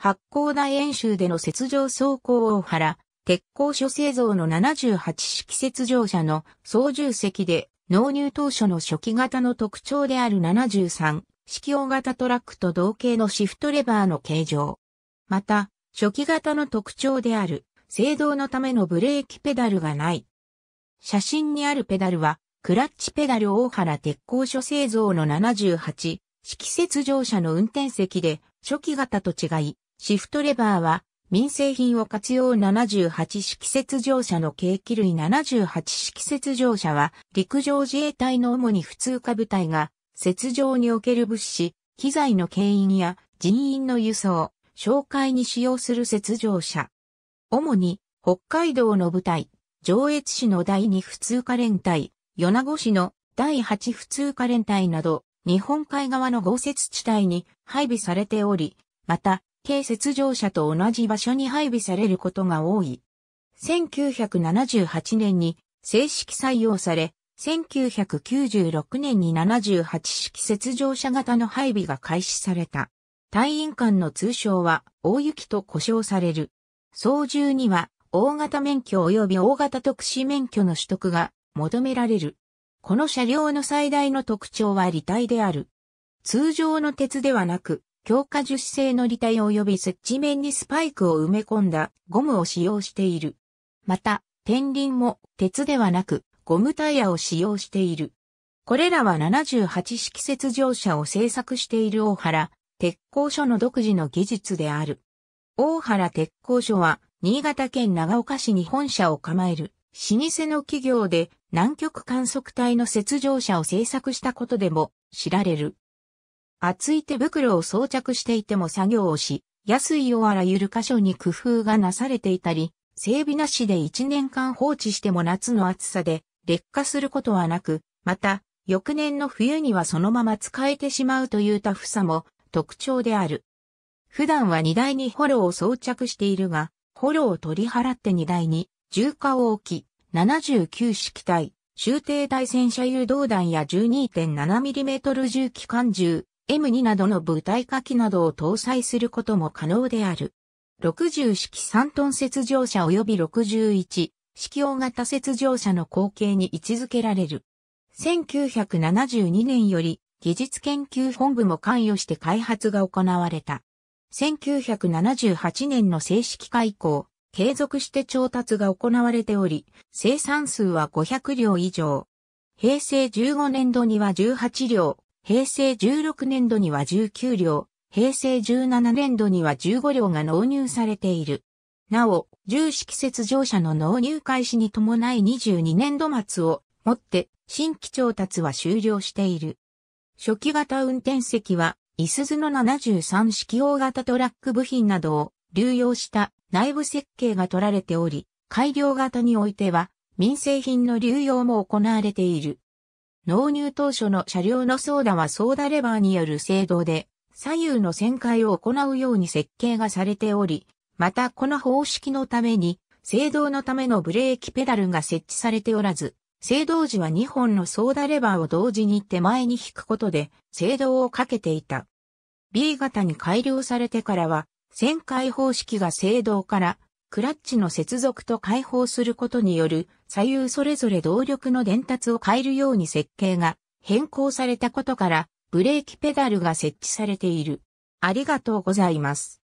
発光大演習での雪上走行大原、鉄鋼所製造の78式雪上車の操縦席で、納入当初の初期型の特徴である73式大型トラックと同型のシフトレバーの形状。また、初期型の特徴である、制動のためのブレーキペダルがない。写真にあるペダルは、クラッチペダル大原鉄鋼所製造の78式雪上車の運転席で、初期型と違い、シフトレバーは民生品を活用78式雪上車の軽機類78式雪上車は陸上自衛隊の主に普通科部隊が雪上における物資、機材の牽引や人員の輸送、紹介に使用する雪上車。主に北海道の部隊、上越市の第2普通科連隊、米子市の第8普通科連隊など日本海側の豪雪地帯に配備されており、また、系雪上車と同じ場所に配備されることが多い。1978年に正式採用され、1996年に78式雪上車型の配備が開始された。隊員間の通称は大雪と呼称される。操縦には大型免許及び大型特殊免許の取得が求められる。この車両の最大の特徴は履体である。通常の鉄ではなく、強化樹脂製の履帯及び接地面にスパイクを埋め込んだゴムを使用している。また、天輪も鉄ではなくゴムタイヤを使用している。これらは78式雪上車を製作している大原鉄工所の独自の技術である。大原鉄工所は新潟県長岡市に本社を構える老舗の企業で南極観測隊の雪上車を製作したことでも知られる。厚い手袋を装着していても作業をし、安いをあらゆる箇所に工夫がなされていたり、整備なしで1年間放置しても夏の暑さで劣化することはなく、また、翌年の冬にはそのまま使えてしまうというタフさも特徴である。普段は荷台にホロを装着しているが、ホロを取り払って荷台に重火を置き、79式体、終定台戦車誘導弾や 12.7mm 重機関銃、M2 などの舞台火器などを搭載することも可能である。60式3トン雪上車及び61式大型雪上車の後継に位置づけられる。1972年より技術研究本部も関与して開発が行われた。1978年の正式開降、継続して調達が行われており、生産数は500両以上。平成15年度には18両、平成16年度には19両、平成17年度には15両が納入されている。なお、重式雪乗車の納入開始に伴い22年度末をもって新規調達は終了している。初期型運転席は、いすずの73式大型トラック部品などを流用した内部設計が取られており、改良型においては民生品の流用も行われている。納入当初の車両のソーダはソーダレバーによる制動で、左右の旋回を行うように設計がされており、またこの方式のために、制動のためのブレーキペダルが設置されておらず、制動時は2本のソーダレバーを同時に手前に引くことで、制動をかけていた。B 型に改良されてからは、旋回方式が制動からクラッチの接続と解放することによる左右それぞれ動力の伝達を変えるように設計が変更されたことからブレーキペダルが設置されている。ありがとうございます。